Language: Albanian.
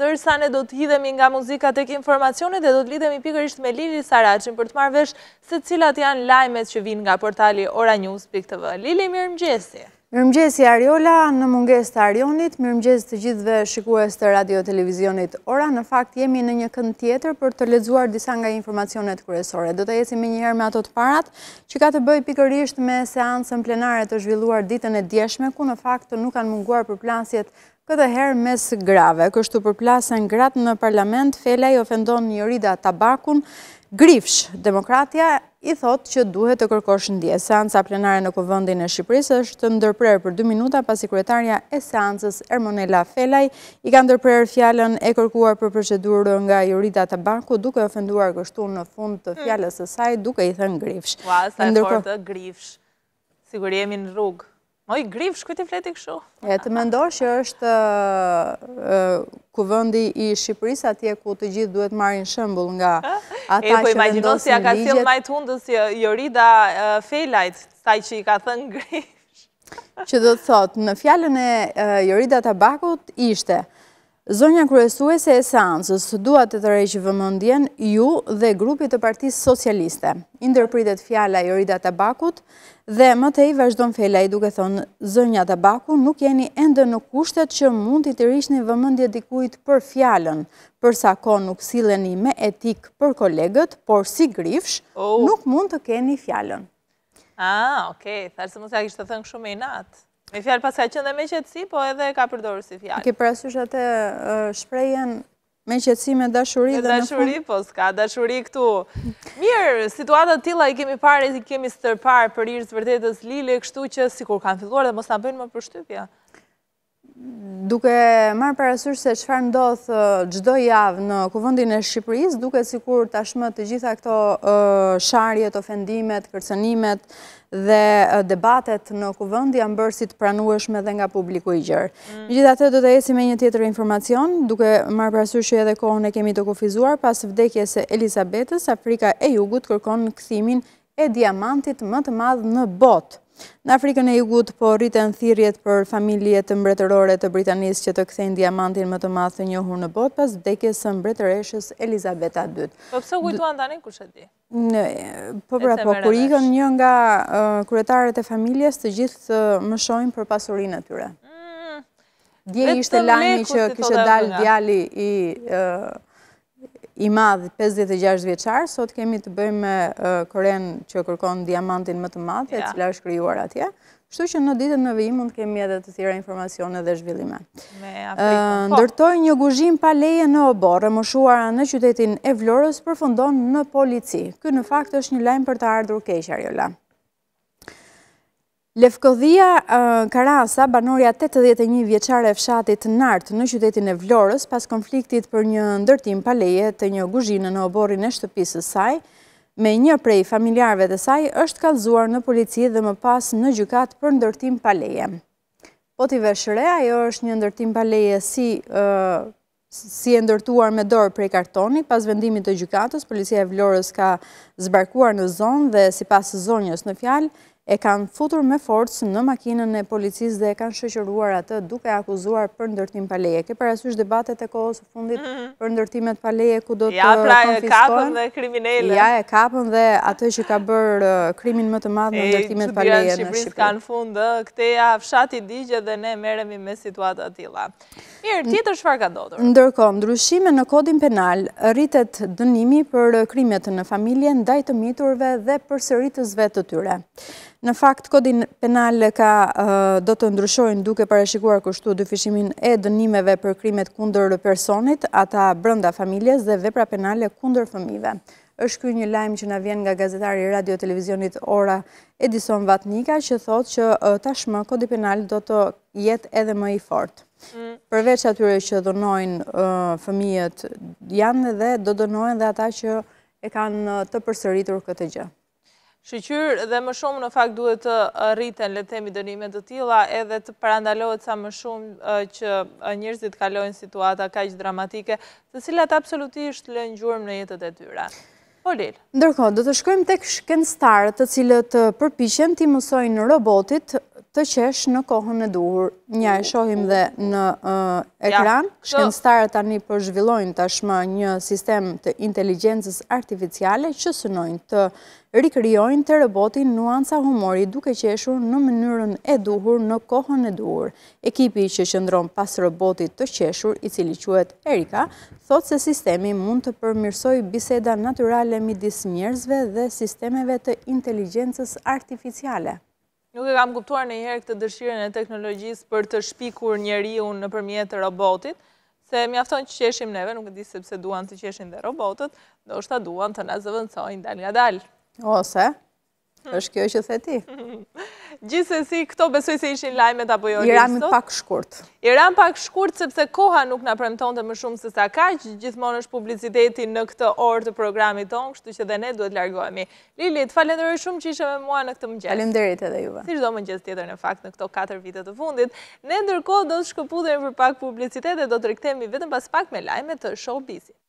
dërsa ne do të hidhemi nga muzika të kë informacionit dhe do të lidhemi pikërisht me Lili Saracin për të marvesh se cilat janë lajmet që vinë nga portali oranjus.tv. Lili, mirë mëgjesi! Mirëmgjesi Ariola, në munges të Arionit, mirëmgjesi të gjithve shikues të radio-televizionit. Ora, në fakt, jemi në një kënd tjetër për të ledzuar disa nga informacionet kërësore. Do të jesim njëherë me ato të parat, që ka të bëj pikërisht me seansën plenare të zhvilluar ditën e djeshme, ku në fakt nuk kanë munguar për plasjet këtë herë mes grave. Kështu për plasën gratë në parlament, felej ofendon një rida tabakun, grifsh demokratia, i thot që duhet të kërkosh në dje. Seansa plenare në kovëndin e Shqipërisë është të ndërprerë për 2 minuta pa sekretarja e seansës Ermonella Felaj. I ka ndërprerë fjallën e kërkuar për përqedurë nga Jurita Tabaku duke ofenduar kështu në fund të hmm. fjallës e saj duke i thënë grifsh. Ua, sa e fortë grifsh. Sigur jemi në rrugë. Oj, grif, shkujti fletik këshu. E të mendoj që është kuvëndi i Shqipërisë atje ku të gjithë duhet marrin shëmbull nga ata po që vendosin ligjet. Jo, e, po imaginon a ka silë majtë hundës Jorida Fejlajt, taj që i ka thënë grif. Që do të thotë, në fjallën e Jorida Tabakut ishte... Zonja kryesuese e seansës duat të të rejqë vëmëndjen ju dhe grupit të partisë socialiste. Indërpritet fjalla i orida tabakut dhe i vazhdo në fejla i duke thonë zonja tabaku nuk jeni endë në kushtet që mund të të rishni vëmëndje dikuit për fjallën, përsa ko nuk sileni me etik për kolegët, por si grifsh oh. nuk mund të keni fjallën. A, ah, oke, thërë se mund të ja të thënë shumë i natë. Me fjalë pas ka qënë dhe me qëtësi, po edhe ka përdojrë si fjalë. Ke prasysh atë shprejen me qëtësi me dashuri dhe në fundë. Me dashuri, po s'ka dashuri këtu. Mirë, situatët tila i kemi pare, i kemi së tërparë për irës rëzë vërdetës lili, kështu që si kur kanë filluar dhe mos në bëjnë më për shtypja duke marë për se qëfar ndodhë gjdo javë në kuvëndin e Shqipëris, duke si kur tashmë të gjitha këto sharjet, ofendimet, kërcenimet dhe debatet në kuvëndi janë bërë si të pranueshme dhe nga publiku i gjërë. Në mm. gjitha të do të esim e një tjetër informacion, duke marë për që edhe kohën e kemi të kufizuar, pas vdekje se Elisabetës, Afrika e Jugut, kërkon në këthimin e diamantit më të madhë në botë. Në Afrikën e Jugut, po rritën thirjet për familje të mbretërore të Britanis që të kthejnë diamantin më të madhë të njohur në botë pas vdekjes së mbretëreshës Elizabeta II. Po përso ujtuan të anë, kushe ti? Në, po pra, po kur ikën një nga kuretarët e familjes të gjithë më shojnë për pasurinë atyre. Mm. Dje ishte lani që kështë dalë djali i i madhë 56 vjeqarë, sot kemi të bëjmë koren që kërkon diamantin më të madhë, e cila është kryuar atje, shtu që në ditën në vijim mund kemi edhe të tira informacione dhe zhvillime. Po. Ndërtoj një guzhim pa leje në oborë, moshuara në qytetin e vlorës përfundon në polici. Kë në fakt është një lajmë për të ardhur keqar, Jolla. Lefkodhia Karasa, banorja 81 vjeqare e fshatit nartë në qytetin e Vlorës, pas konfliktit për një ndërtim paleje të një guzhinë në oborin e shtëpisës saj, me një prej familjarve të saj, është kalzuar në polici dhe më pas në gjukat për ndërtim paleje. Po t'i veshëre, ajo është një ndërtim paleje si si e ndërtuar me dorë prej kartoni, pas vendimit të gjukatës, policia e vlorës ka zbarkuar në zonë dhe si pas zonjës në fjalë, e kanë futur me forcë në makinën e policisë dhe e kanë shëqëruar atë duke akuzuar për ndërtim paleje. Ke parasysh debatet e kohës fundit mhm. për ndërtimet paleje ku do të konfiskojnë? Ja, pra e kapën dhe kriminele. Ja, e kapën dhe atë që ka bërë krimin më të madhë në ndërtimet paleje në Shqipërinë. E, që dyra në kanë fundë, këte ja fshati digje dhe ne meremi me situatë atila. Mirë, ti të ka dodur? Ndërko, ndryshime në kodin penal, rritet dënimi për krimet në familje, ndajtë miturve dhe përsëritësve të tyre. Në fakt, kodin penal ka do të ndryshojnë duke parashikuar kështu dëfishimin e dënimeve për krimet kunder personit, ata brënda familjes dhe vepra penale kunder fëmive. Êshtë kjo një lajmë që në vjen nga gazetari radio-televizionit Ora Edison Vatnika, që thot që tashmë kodin penal do të jetë edhe më i fort. Mm. Përveç atyre që dënojnë fëmijet janë dhe do dënojnë dhe ata që e kanë të përsëritur këtë gjë shqyrë dhe më shumë në fakt duhet të uh, rriten temi dënimet të tila edhe të parandalohet sa më shumë uh, që uh, njërzit kalojnë situata kaq dramatike të cilat absolutisht lënë gjurëm në jetët e tyra. Olil. Ndërkohë, do të shkojmë tek shkenstarët të cilët përpishen të mësojnë robotit të qesh në kohën e duhur. Nja e shohim dhe në ekran, shkenstarët tani përzhvillojnë tashmë një sistem të inteligencës artificiale që sënojnë të rikryojnë të robotin nuanca humori duke qeshur në mënyrën e duhur në kohën e duhur. Ekipi që qëndron pas robotit të qeshur, i cili quet Erika, thot se sistemi mund të përmirsoj biseda naturale midis njerëzve dhe sistemeve të inteligencës artificiale. Nuk e kam guptuar në njëherë këtë dëshirën e teknologjisë për të shpikur njeri unë në përmjetë të robotit, se mi afton që qeshim neve, nuk e di sepse duan të qeshim dhe robotët, do shta duan të nëzëvëndsojnë dal nga dal. Ose? është kjo që the ti. Gjise si, këto besoj se ishin lajmet apo jo njështë? Iram pak shkurt. Iram pak shkurt, sepse koha nuk në premton të më shumë se sa ka, që gjithmon është publiciteti në këtë orë të programit tonë, kështu që dhe ne duhet largohemi. Lili, të falenderoj shumë që ishe me mua në këtë mëgjes. Falenderit edhe juve. Si shdo mëgjes tjetër në fakt në këto 4 vitet të fundit. Ne ndërko do të shkëpudhen për pak publicitet dhe do të rëktemi vetëm pas pak me lajmet të showbizit.